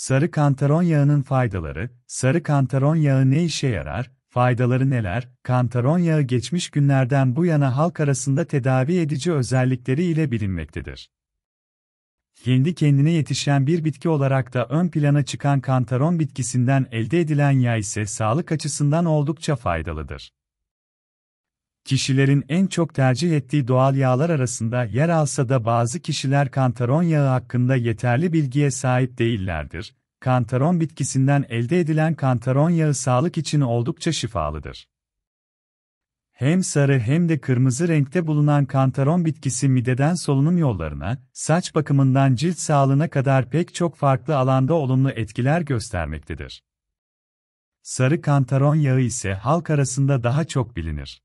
Sarı kantaron yağının faydaları, sarı kantaron yağı ne işe yarar, faydaları neler, kantaron yağı geçmiş günlerden bu yana halk arasında tedavi edici özellikleri ile bilinmektedir. Kendi kendine yetişen bir bitki olarak da ön plana çıkan kantaron bitkisinden elde edilen yağ ise sağlık açısından oldukça faydalıdır kişilerin en çok tercih ettiği doğal yağlar arasında yer alsa da bazı kişiler kantaron yağı hakkında yeterli bilgiye sahip değillerdir. Kantaron bitkisinden elde edilen kantaron yağı sağlık için oldukça şifalıdır. Hem sarı hem de kırmızı renkte bulunan kantaron bitkisi mideden solunum yollarına, saç bakımından cilt sağlığına kadar pek çok farklı alanda olumlu etkiler göstermektedir. Sarı kantaron yağı ise halk arasında daha çok bilinir.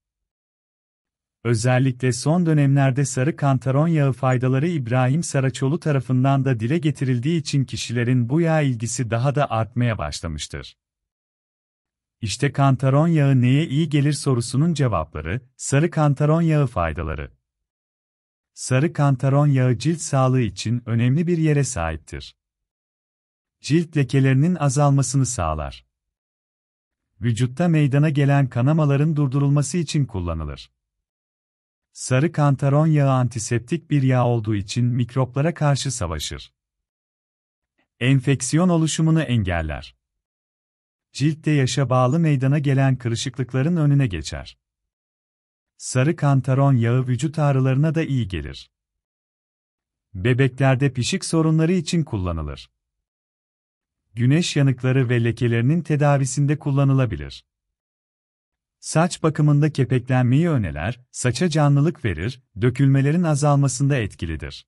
Özellikle son dönemlerde sarı kantaron yağı faydaları İbrahim Saraçoğlu tarafından da dile getirildiği için kişilerin bu yağ ilgisi daha da artmaya başlamıştır. İşte kantaron yağı neye iyi gelir sorusunun cevapları, sarı kantaron yağı faydaları. Sarı kantaron yağı cilt sağlığı için önemli bir yere sahiptir. Cilt lekelerinin azalmasını sağlar. Vücutta meydana gelen kanamaların durdurulması için kullanılır. Sarı kantaron yağı antiseptik bir yağ olduğu için mikroplara karşı savaşır. Enfeksiyon oluşumunu engeller. Ciltte yaşa bağlı meydana gelen kırışıklıkların önüne geçer. Sarı kantaron yağı vücut ağrılarına da iyi gelir. Bebeklerde pişik sorunları için kullanılır. Güneş yanıkları ve lekelerinin tedavisinde kullanılabilir. Saç bakımında kepeklenmeyi öneler, saça canlılık verir, dökülmelerin azalmasında etkilidir.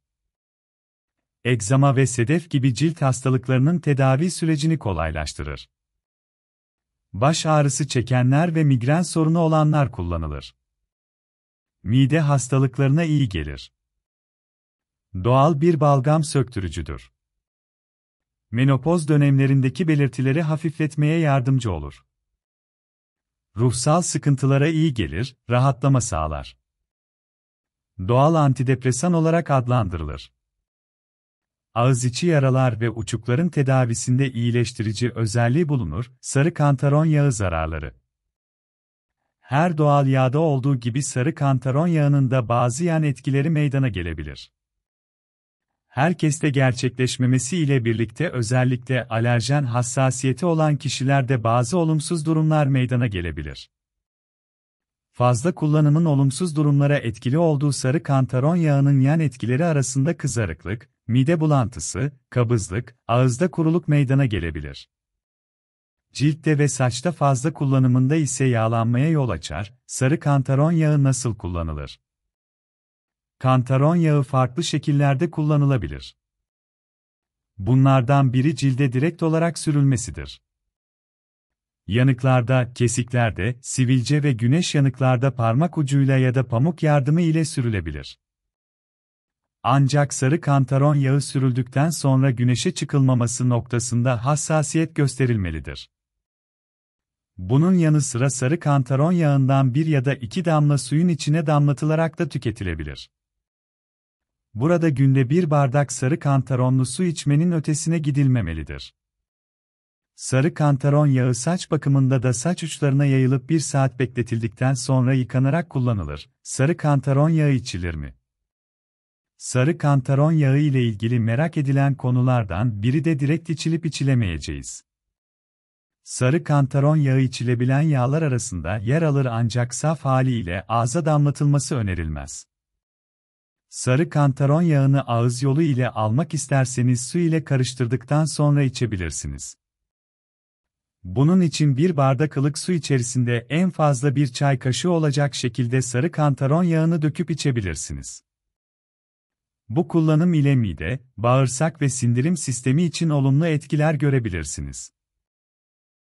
Egzama ve sedef gibi cilt hastalıklarının tedavi sürecini kolaylaştırır. Baş ağrısı çekenler ve migren sorunu olanlar kullanılır. Mide hastalıklarına iyi gelir. Doğal bir balgam söktürücüdür. Menopoz dönemlerindeki belirtileri hafifletmeye yardımcı olur. Ruhsal sıkıntılara iyi gelir, rahatlama sağlar. Doğal antidepresan olarak adlandırılır. Ağız içi yaralar ve uçukların tedavisinde iyileştirici özelliği bulunur. Sarı kantaron yağı zararları. Her doğal yağda olduğu gibi sarı kantaron yağının da bazı yan etkileri meydana gelebilir herkeste gerçekleşmemesi ile birlikte özellikle alerjen hassasiyeti olan kişilerde bazı olumsuz durumlar meydana gelebilir. Fazla kullanımın olumsuz durumlara etkili olduğu sarı kantaron yağının yan etkileri arasında kızarıklık, mide bulantısı, kabızlık, ağızda kuruluk meydana gelebilir. Ciltte ve saçta fazla kullanımında ise yağlanmaya yol açar. Sarı kantaron yağı nasıl kullanılır? Kantaron yağı farklı şekillerde kullanılabilir. Bunlardan biri cilde direkt olarak sürülmesidir. Yanıklarda, kesiklerde, sivilce ve güneş yanıklarda parmak ucuyla ya da pamuk yardımı ile sürülebilir. Ancak sarı kantaron yağı sürüldükten sonra güneşe çıkılmaması noktasında hassasiyet gösterilmelidir. Bunun yanı sıra sarı kantaron yağından bir ya da iki damla suyun içine damlatılarak da tüketilebilir. Burada günde bir bardak sarı kantaronlu su içmenin ötesine gidilmemelidir. Sarı kantaron yağı saç bakımında da saç uçlarına yayılıp bir saat bekletildikten sonra yıkanarak kullanılır. Sarı kantaron yağı içilir mi? Sarı kantaron yağı ile ilgili merak edilen konulardan biri de direkt içilip içilemeyeceğiz. Sarı kantaron yağı içilebilen yağlar arasında yer alır ancak saf haliyle ağza damlatılması önerilmez. Sarı kantaron yağını ağız yolu ile almak isterseniz su ile karıştırdıktan sonra içebilirsiniz. Bunun için bir bardak ılık su içerisinde en fazla bir çay kaşığı olacak şekilde sarı kantaron yağını döküp içebilirsiniz. Bu kullanım ile mide, bağırsak ve sindirim sistemi için olumlu etkiler görebilirsiniz.